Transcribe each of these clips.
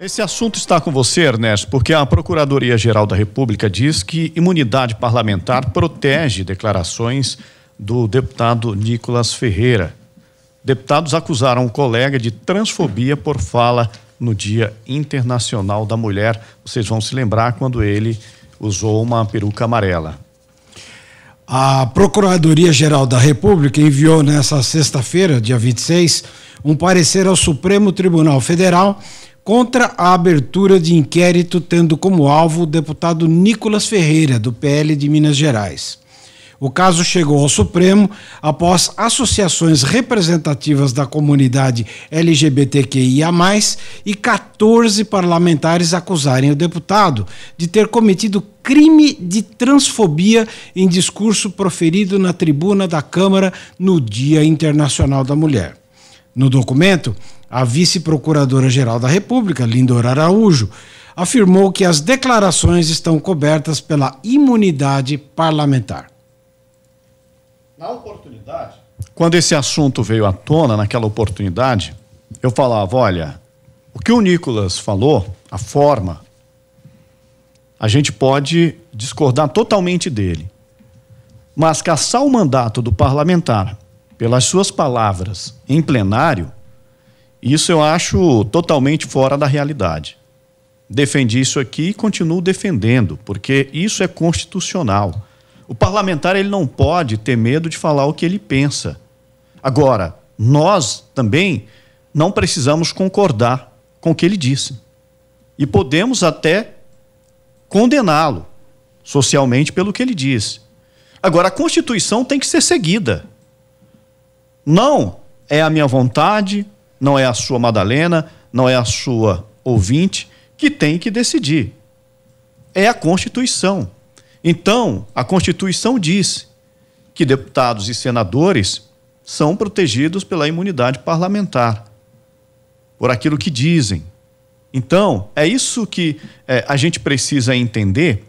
Esse assunto está com você, Ernesto, porque a Procuradoria-Geral da República diz que imunidade parlamentar protege declarações do deputado Nicolas Ferreira. Deputados acusaram um colega de transfobia por fala no Dia Internacional da Mulher. Vocês vão se lembrar quando ele usou uma peruca amarela. A Procuradoria-Geral da República enviou nesta sexta-feira, dia 26, um parecer ao Supremo Tribunal Federal contra a abertura de inquérito tendo como alvo o deputado Nicolas Ferreira, do PL de Minas Gerais. O caso chegou ao Supremo após associações representativas da comunidade LGBTQIA, e 14 parlamentares acusarem o deputado de ter cometido crime de transfobia em discurso proferido na tribuna da Câmara no Dia Internacional da Mulher. No documento, a vice-procuradora-geral da República, Lindor Araújo, afirmou que as declarações estão cobertas pela imunidade parlamentar. Na oportunidade, quando esse assunto veio à tona naquela oportunidade, eu falava: olha, o que o Nicolas falou, a forma, a gente pode discordar totalmente dele. Mas caçar o mandato do parlamentar pelas suas palavras em plenário isso eu acho totalmente fora da realidade. Defendi isso aqui e continuo defendendo, porque isso é constitucional. O parlamentar ele não pode ter medo de falar o que ele pensa. Agora, nós também não precisamos concordar com o que ele disse. E podemos até condená-lo socialmente pelo que ele disse. Agora, a Constituição tem que ser seguida. Não é a minha vontade, não é a sua Madalena, não é a sua ouvinte que tem que decidir. É a Constituição. Então, a Constituição diz que deputados e senadores são protegidos pela imunidade parlamentar, por aquilo que dizem. Então, é isso que é, a gente precisa entender,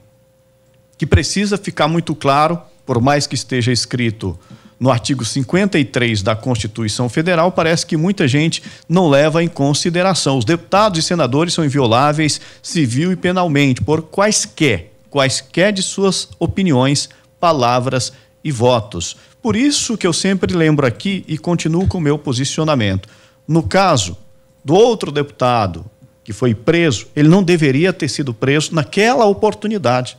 que precisa ficar muito claro, por mais que esteja escrito no artigo 53 da Constituição Federal, parece que muita gente não leva em consideração. Os deputados e senadores são invioláveis civil e penalmente por quaisquer, quaisquer de suas opiniões, palavras e votos. Por isso que eu sempre lembro aqui e continuo com o meu posicionamento. No caso do outro deputado que foi preso, ele não deveria ter sido preso naquela oportunidade.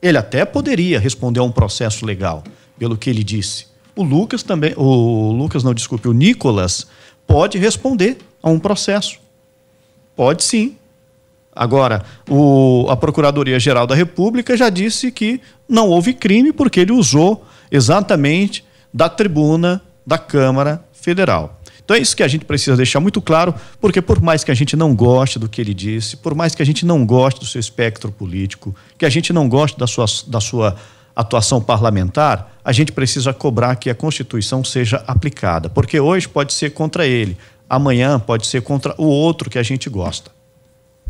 Ele até poderia responder a um processo legal, pelo que ele disse o Lucas também, o Lucas não, desculpe, o Nicolas pode responder a um processo. Pode sim. Agora, o, a Procuradoria-Geral da República já disse que não houve crime porque ele usou exatamente da tribuna da Câmara Federal. Então é isso que a gente precisa deixar muito claro, porque por mais que a gente não goste do que ele disse, por mais que a gente não goste do seu espectro político, que a gente não goste da sua, da sua atuação parlamentar, a gente precisa cobrar que a Constituição seja aplicada, porque hoje pode ser contra ele, amanhã pode ser contra o outro que a gente gosta.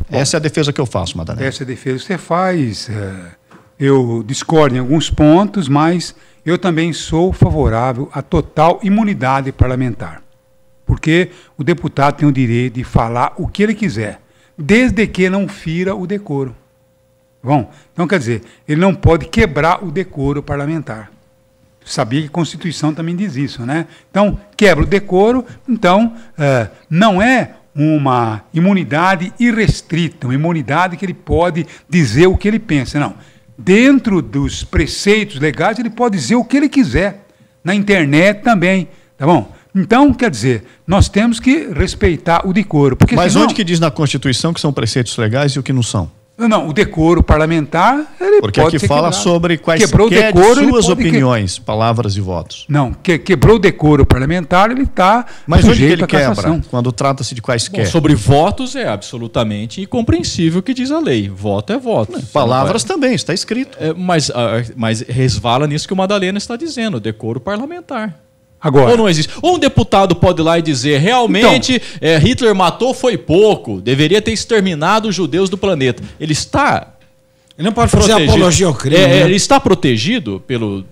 Bom, essa é a defesa que eu faço, Madalena. Essa é a defesa que você faz. É, eu discordo em alguns pontos, mas eu também sou favorável à total imunidade parlamentar. Porque o deputado tem o direito de falar o que ele quiser, desde que não fira o decoro. Bom, então quer dizer, ele não pode quebrar o decoro parlamentar. sabia que a Constituição também diz isso, né? Então, quebra o decoro, então eh, não é uma imunidade irrestrita, uma imunidade que ele pode dizer o que ele pensa, não. Dentro dos preceitos legais, ele pode dizer o que ele quiser. Na internet também, tá bom? Então, quer dizer, nós temos que respeitar o decoro. Mas senão... onde que diz na Constituição que são preceitos legais e o que não são? Não, não, o decoro parlamentar. Ele Porque pode aqui fala quebrado. sobre quais quebrou decoro, suas opiniões, que... palavras e votos. Não, que, quebrou o decoro parlamentar, ele está. Mas onde que ele quebra? Quando trata-se de quaisquer. Bom, sobre votos é absolutamente incompreensível o que diz a lei. Voto é voto. Não, palavras vai... também, está escrito. É, mas, ah, mas resvala nisso que o Madalena está dizendo, decoro parlamentar. Agora. Ou não existe. Ou um deputado pode ir lá e dizer, realmente, então, é, Hitler matou foi pouco, deveria ter exterminado os judeus do planeta. Ele está. Ele não pode protegido. fazer apologia ao crime. É, é, né? Ele está protegido pelo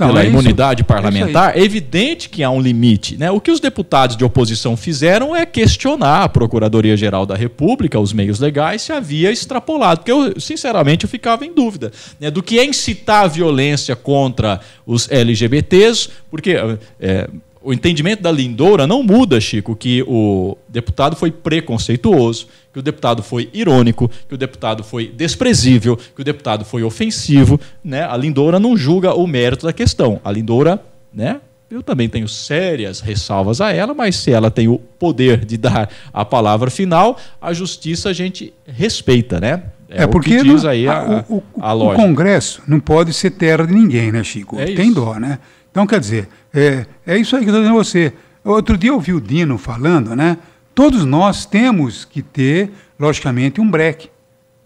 não, pela é imunidade é parlamentar, é, é, evidente que há um limite. Né? O que os deputados de oposição fizeram é questionar a Procuradoria-Geral da República, os meios legais, se havia extrapolado. Porque eu, sinceramente, eu ficava em dúvida né, do que é incitar a violência contra os LGBTs, porque. É, o entendimento da lindoura não muda, Chico, que o deputado foi preconceituoso, que o deputado foi irônico, que o deputado foi desprezível, que o deputado foi ofensivo. Né? A lindoura não julga o mérito da questão. A lindoura, né? eu também tenho sérias ressalvas a ela, mas se ela tem o poder de dar a palavra final, a justiça a gente respeita, né? É, é porque diz aí a, a, a, o, o Congresso não pode ser terra de ninguém, né, Chico? É tem dó, né? Então, quer dizer, é, é isso aí que eu estou dizendo a você. Outro dia eu ouvi o Dino falando, né? Todos nós temos que ter, logicamente, um break.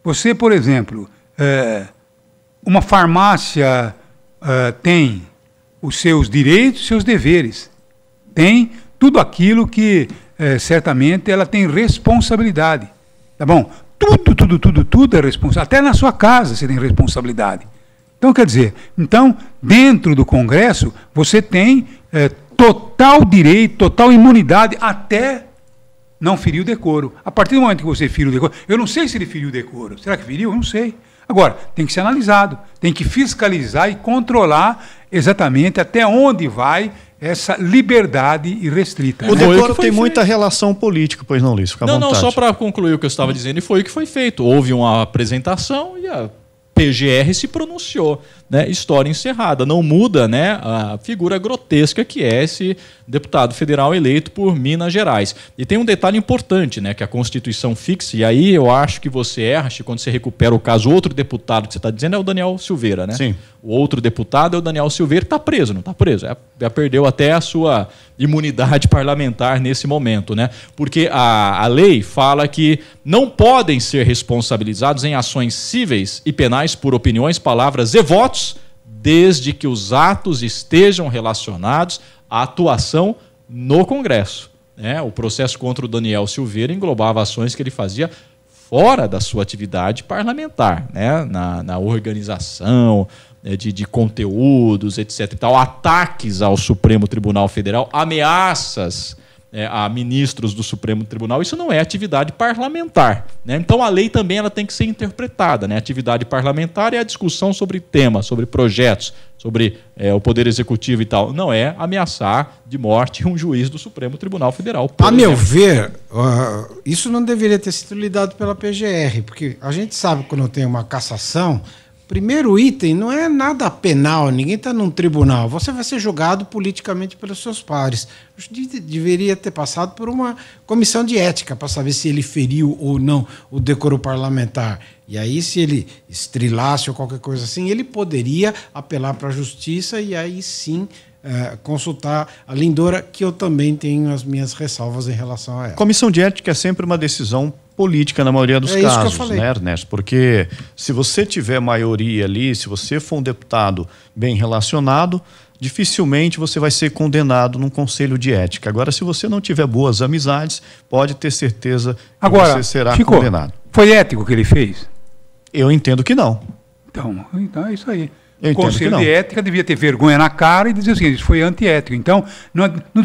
Você, por exemplo, é, uma farmácia é, tem os seus direitos, os seus deveres. Tem tudo aquilo que é, certamente ela tem responsabilidade. Tá bom? Tudo, tudo, tudo, tudo é responsabilidade. Até na sua casa você tem responsabilidade. Então, quer dizer, então, dentro do Congresso, você tem é, total direito, total imunidade até não ferir o decoro. A partir do momento que você feriu o decoro, eu não sei se ele feriu o decoro. Será que feriu? Eu não sei. Agora, tem que ser analisado, tem que fiscalizar e controlar exatamente até onde vai essa liberdade irrestrita. O decoro tem feito. muita relação política, pois não, Lício? Não, vontade. não, só para concluir o que eu estava dizendo, e foi o que foi feito. Houve uma apresentação e a PGR se pronunciou, né? História encerrada. Não muda, né? A figura grotesca que é esse deputado federal eleito por Minas Gerais. E tem um detalhe importante, né, que a Constituição fixa, e aí eu acho que você erra, quando você recupera o caso, outro deputado que você está dizendo é o Daniel Silveira, né? Sim. O outro deputado é o Daniel Silveira, está preso, não está preso. É, já perdeu até a sua imunidade parlamentar nesse momento, né? Porque a, a lei fala que não podem ser responsabilizados em ações cíveis e penais por opiniões, palavras e votos, desde que os atos estejam relacionados a atuação no Congresso. Né? O processo contra o Daniel Silveira englobava ações que ele fazia fora da sua atividade parlamentar, né? na, na organização né? de, de conteúdos, etc. E tal, ataques ao Supremo Tribunal Federal, ameaças é, a ministros do Supremo Tribunal, isso não é atividade parlamentar. Né? Então a lei também ela tem que ser interpretada. Né? Atividade parlamentar é a discussão sobre temas, sobre projetos, sobre é, o Poder Executivo e tal. Não é ameaçar de morte um juiz do Supremo Tribunal Federal. A exemplo. meu ver, uh, isso não deveria ter sido lidado pela PGR, porque a gente sabe que quando tem uma cassação primeiro item não é nada penal, ninguém está num tribunal. Você vai ser julgado politicamente pelos seus pares. Deveria ter passado por uma comissão de ética para saber se ele feriu ou não o decoro parlamentar. E aí, se ele estrilasse ou qualquer coisa assim, ele poderia apelar para a justiça e aí sim é, consultar a Lindora, que eu também tenho as minhas ressalvas em relação a ela. Comissão de ética é sempre uma decisão política na maioria dos é casos, né, Ernesto? Porque se você tiver maioria ali, se você for um deputado bem relacionado, dificilmente você vai ser condenado num conselho de ética. Agora, se você não tiver boas amizades, pode ter certeza que Agora, você será Chico, condenado. Foi ético o que ele fez? Eu entendo que não. Então, então é isso aí o Conselho de Ética devia ter vergonha na cara e dizer o seguinte, isso foi antiético. Então, não, é, não,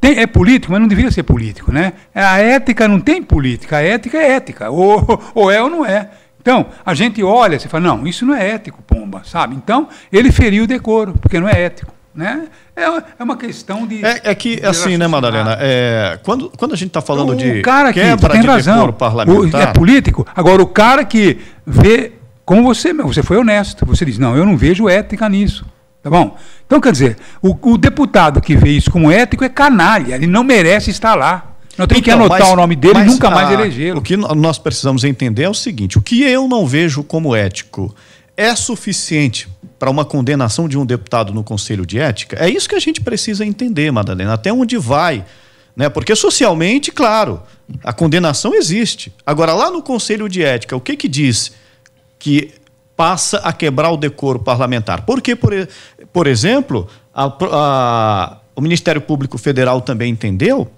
tem, é político, mas não devia ser político. Né? É, a ética não tem política, a ética é ética. Ou, ou é ou não é. Então, a gente olha e fala, não, isso não é ético, pomba, sabe? Então, ele feriu o decoro, porque não é ético. Né? É, é uma questão de. É, é que, assim, né, Madalena? É, quando, quando a gente está falando o de. O cara que tem de razão. O, é político. Agora, o cara que vê como você mesmo, você foi honesto. Você diz, não, eu não vejo ética nisso. Tá bom? Então, quer dizer, o, o deputado que vê isso como ético é canalha, ele não merece estar lá. Não temos então, que anotar mas, o nome dele e nunca mais eleger. O que nós precisamos entender é o seguinte: o que eu não vejo como ético é suficiente para uma condenação de um deputado no Conselho de Ética? É isso que a gente precisa entender, Madalena. Até onde vai? Né? Porque socialmente, claro, a condenação existe. Agora, lá no Conselho de Ética, o que que diz? que passa a quebrar o decoro parlamentar. Porque, por, por exemplo, a, a, o Ministério Público Federal também entendeu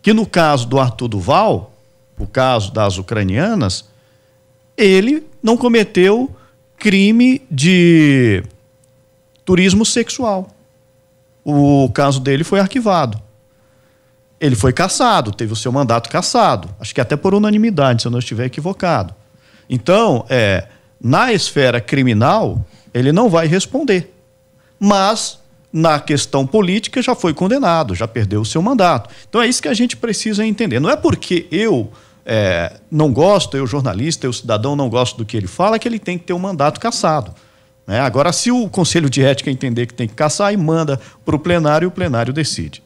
que no caso do Arthur Duval, o caso das ucranianas, ele não cometeu crime de turismo sexual. O caso dele foi arquivado. Ele foi cassado, teve o seu mandato cassado. Acho que até por unanimidade, se eu não estiver equivocado. Então, é, na esfera criminal, ele não vai responder. Mas na questão política já foi condenado, já perdeu o seu mandato. Então é isso que a gente precisa entender. Não é porque eu é, não gosto, eu jornalista, eu cidadão não gosto do que ele fala, que ele tem que ter o um mandato cassado. Né? Agora, se o Conselho de Ética entender que tem que caçar, e manda para o plenário, o plenário decide.